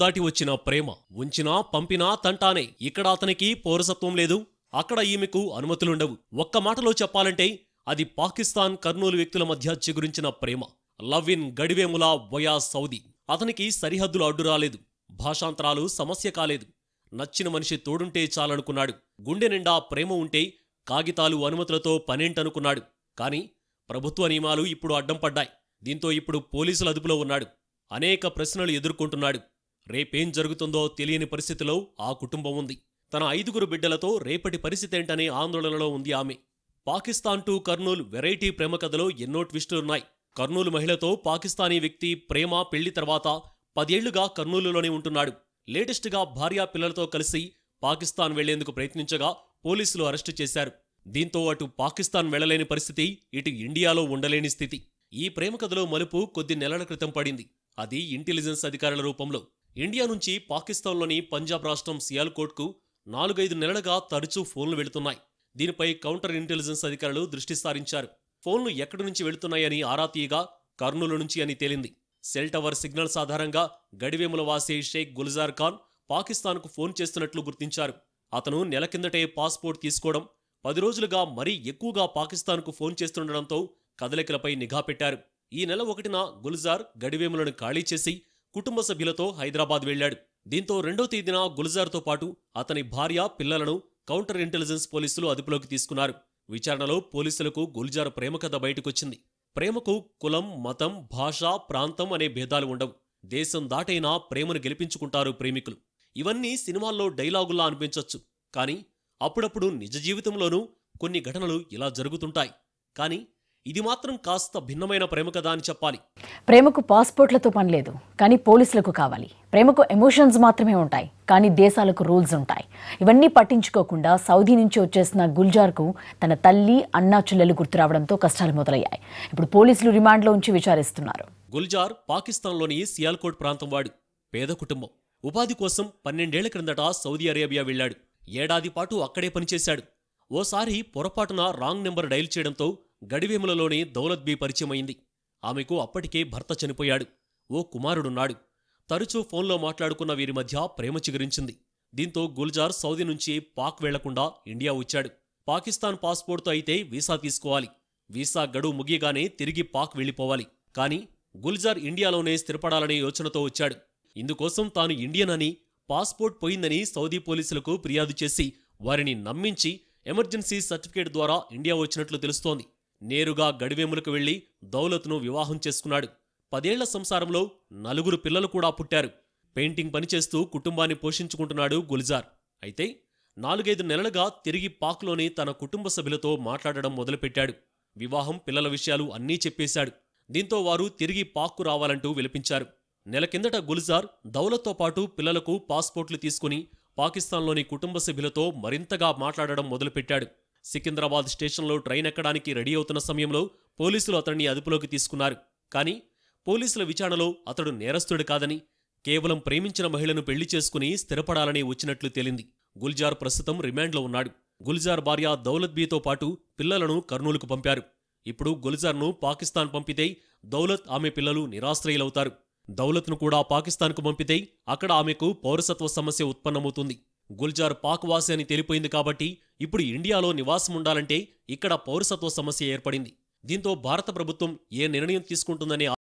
దాటి వచ్చిన ప్రేమ ఉంచినా పంపినా తంటానే ఇక్కడ అతనికి పౌరసత్వం లేదు అక్కడ ఈమెకు అనుమతులుండవు ఒక్క మాటలో చెప్పాలంటే అది పాకిస్తాన్ కర్నూలు వ్యక్తుల మధ్య చిగురించిన ప్రేమ love in Gadivemula via Saudi అతనికి సరిహద్దులు అడ్డు రాలేదు భాషాంతరాలు సమస్య కాలేదు నచ్చిన మనిషి తోడుంటే చాలనుకున్నాడు గుండె నిండా ప్రేమ ఉంటే కాగితాలు అనుమతులతో పనేంటనుకున్నాడు కాని ప్రభుత్వ నియమాలు ఇప్పుడు అడ్డం పడ్డాయి దీంతో ఇప్పుడు పోలీసుల అదుపులో ఉన్నాడు అనేక ప్రశ్నలు ఎదుర్కొంటున్నాడు రేపేం జరుగుతుందో తెలియని పరిస్థితిలో ఆ కుటుంబం ఉంది తన ఐదుగురు బిడ్డలతో రేపటి పరిస్థితేంటనే ఆందోళనలో ఉంది ఆమె పాకిస్తాన్ టు కర్నూలు వెరైటీ ప్రేమ కథలో ఎన్నో ట్విస్టులున్నాయి కర్నూలు మహిళతో పాకిస్తానీ వ్యక్తి ప్రేమ పెళ్లి తర్వాత పదేళ్లుగా కర్నూలులోనే ఉంటున్నాడు లేటెస్ట్గా భార్యా పిల్లలతో కలిసి పాకిస్తాన్ వెళ్లేందుకు ప్రయత్నించగా పోలీసులు అరెస్టు చేశారు దీంతో అటు పాకిస్తాన్ వెళ్లలేని పరిస్థితి ఇటు ఇండియాలో ఉండలేని స్థితి ఈ ప్రేమ కథలో మలుపు కొద్ది నెలల క్రితం పడింది అది ఇంటెలిజెన్స్ అధికారుల రూపంలో ఇండియా నుంచి పాకిస్తాన్లోని పంజాబ్ రాష్ట్రం సియాల్కోట్కు నాలుగైదు నెలలుగా తరచూ ఫోన్లు వెళుతున్నాయి దీనిపై కౌంటర్ ఇంటెలిజెన్స్ అధికారులు దృష్టి సారించారు ఫోన్లు ఎక్కడి నుంచి వెళుతున్నాయని ఆరా తీయగా కర్నూలు నుంచి అని తేలింది సెల్ టవర్ సిగ్నల్స్ ఆధారంగా గడివేముల వాసే షేక్ గుల్జార్ ఖాన్ పాకిస్తాన్కు ఫోన్ చేస్తున్నట్లు గుర్తించారు అతను నెల కిందటే పాస్పోర్ట్ తీసుకోవడం పది రోజులుగా మరీ ఎక్కువగా పాకిస్తాన్కు ఫోన్ చేస్తుండడంతో కదలికలపై నిఘా పెట్టారు ఈ నెల ఒకటిన గుల్జార్ గడివేములను ఖాళీ చేసి కుటుంబ సభ్యులతో హైదరాబాద్ వెళ్లాడు దీంతో రెండో తేదీన గుల్జార్తో పాటు అతని భార్య పిల్లలను కౌంటర్ ఇంటెలిజెన్స్ పోలీసులు అదుపులోకి తీసుకున్నారు విచారణలో పోలీసులకు గుల్జార్ ప్రేమకథ బయటకొచ్చింది ప్రేమకు కులం మతం భాష ప్రాంతం అనే భేదాలు ఉండవు దేశం దాటైనా ప్రేమను గెలిపించుకుంటారు ప్రేమికులు ఇవన్నీ సినిమాల్లో డైలాగుల్లా అనిపించొచ్చు కానీ అప్పుడప్పుడు నిజ జీవితంలోనూ కొన్ని ఘటనలు ఇలా జరుగుతుంటాయి కానీ ఇది మాత్రం కాస్త భిన్నమైన ప్రేమ కదా అని చెప్పాలి ప్రేమకు పాస్పోర్ట్లతో పని లేదు కానీ పోలీసులకు కావాలి ప్రేమకు ఎమోషన్స్ మాత్రమే ఉంటాయి కానీ దేశాలకు రూల్స్ ఉంటాయి ఇవన్నీ పట్టించుకోకుండా సౌదీ నుంచి వచ్చేసిన గుల్జార్కు తన తల్లి అన్నా చెల్లెలు గుర్తురావడంతో కష్టాలు మొదలయ్యాయి ఇప్పుడు పోలీసులు రిమాండ్లో ఉంచి విచారిస్తున్నారు గుల్జార్ పాకిస్తాన్లోని సియాల్కోట్ ప్రాంతం వాడు పేద కుటుంబం ఉపాధి కోసం పన్నెండేళ్ల క్రిందట సౌదీ అరేబియా వెళ్ళాడు ఏడాది పాటు అక్కడే పనిచేశాడు ఓసారి పొరపాటున రాంగ్ నెంబర్ డైల్ చేయడంతో గడివేములలోనే దౌలత్బీ పరిచయమైంది ఆమెకు అప్పటికే భర్త చనిపోయాడు ఓ కుమారుడున్నాడు తరచూ ఫోన్లో మాట్లాడుకున్న వీరి మధ్య ప్రేమ చిగురించింది దీంతో గుల్జార్ సౌదీ నుంచి పాక్ వెళ్లకుండా ఇండియా వచ్చాడు పాకిస్తాన్ పాస్పోర్ట్తో అయితే వీసా తీసుకోవాలి వీసా గడువు ముగియగానే తిరిగి పాక్ వెళ్ళిపోవాలి కాని గుల్జార్ ఇండియాలోనే స్థిరపడాలనే యోచనతో వచ్చాడు ఇందుకోసం తాను ఇండియన్ అని పాస్పోర్ట్ పోయిందని సౌదీ పోలీసులకు ఫిర్యాదు చేసి వారిని నమ్మించి ఎమర్జెన్సీ సర్టిఫికేట్ ద్వారా ఇండియా వచ్చినట్లు తెలుస్తోంది నేరుగా గడివేములకు వెళ్లి దౌలత్ను వివాహం చేసుకున్నాడు పదేళ్ల సంసారంలో నలుగురు పిల్లలు కూడా పుట్టారు పెయింటింగ్ పనిచేస్తూ కుటుంబాన్ని పోషించుకుంటున్నాడు గుల్జార్ అయితే నాలుగైదు నెలలుగా తిరిగి పాక్లోని తన కుటుంబ సభ్యులతో మాట్లాడడం మొదలుపెట్టాడు వివాహం పిల్లల విషయాలు అన్నీ చెప్పేశాడు దీంతో వారు తిరిగి పాక్కు రావాలంటూ విలపించారు నెల కిందట గుల్జార్ దౌలత్తో పాటు పిల్లలకు పాస్పోర్ట్లు తీసుకుని పాకిస్తాన్లోని కుటుంబ సభ్యులతో మరింతగా మాట్లాడడం మొదలుపెట్టాడు సికింద్రాబాద్ స్టేషన్లో ట్రైన్ ఎక్కడానికి రెడీ అవుతున్న సమయంలో పోలీసులు అతడిని అదుపులోకి తీసుకున్నారు కానీ పోలీసుల విచారణలో అతడు నేరస్తుడు కాదని కేవలం ప్రేమించిన మహిళను పెళ్లి చేసుకుని స్థిరపడాలని వచ్చినట్లు తేలింది గుల్జార్ ప్రస్తుతం రిమాండ్లో ఉన్నాడు గుల్జార్ భార్య దౌలత్బీతో పాటు పిల్లలను కర్నూలుకు పంపారు ఇప్పుడు గుల్జార్ను పాకిస్తాన్ పంపితే దౌలత్ ఆమె పిల్లలు నిరాశ్రయులవుతారు దౌలత్ను కూడా పాకిస్తాన్కు పంపితే అక్కడ ఆమెకు పౌరసత్వ సమస్య ఉత్పన్నమవుతుంది గుల్జార్ పాక్ వాసి అని తెలిపోయింది కాబట్టి ఇప్పుడు ఇండియాలో నివాసం ఉండాలంటే ఇక్కడ పౌరసత్వ సమస్య ఏర్పడింది దీంతో భారత ప్రభుత్వం ఏ నిర్ణయం తీసుకుంటుందనే